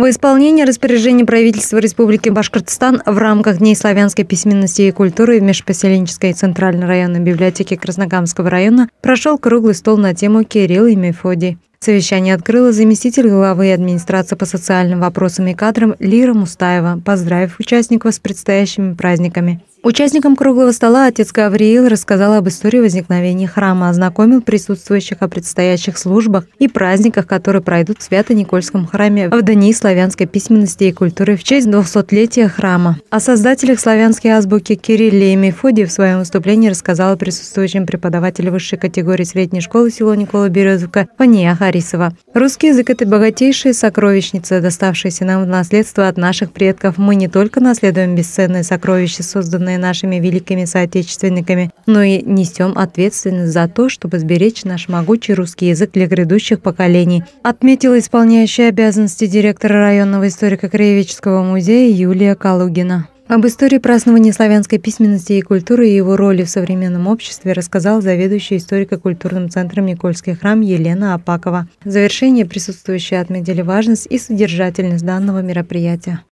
Во исполнение распоряжения правительства Республики Башкортостан в рамках Дней славянской письменности и культуры в Межпоселенческой центральной районной библиотеке Красногамского района прошел круглый стол на тему «Кирилл и Мефодий». Совещание открыла заместитель главы администрации по социальным вопросам и кадрам Лира Мустаева, поздравив участников с предстоящими праздниками. Участникам круглого стола отец Гавриил рассказал об истории возникновения храма, ознакомил присутствующих о предстоящих службах и праздниках, которые пройдут в Свято-Никольском храме в Дании, славянской письменности и культуры в честь 200-летия храма. О создателях славянской азбуки Кирилле и Мефодии в своем выступлении рассказала присутствующим преподаватель высшей категории средней школы село Никола Березовка Фания Харисова. Русский язык – это богатейшая сокровищница, доставшаяся нам в наследство от наших предков. Мы не только наследуем бесценные сокровища, созданные нашими великими соотечественниками, но и несем ответственность за то, чтобы сберечь наш могучий русский язык для грядущих поколений, отметила исполняющая обязанности директора районного историко-краеведческого музея Юлия Калугина. Об истории празднования славянской письменности и культуры и его роли в современном обществе рассказал заведующий историко-культурным центром Никольский храм Елена Апакова. В завершение присутствующие отметили важность и содержательность данного мероприятия.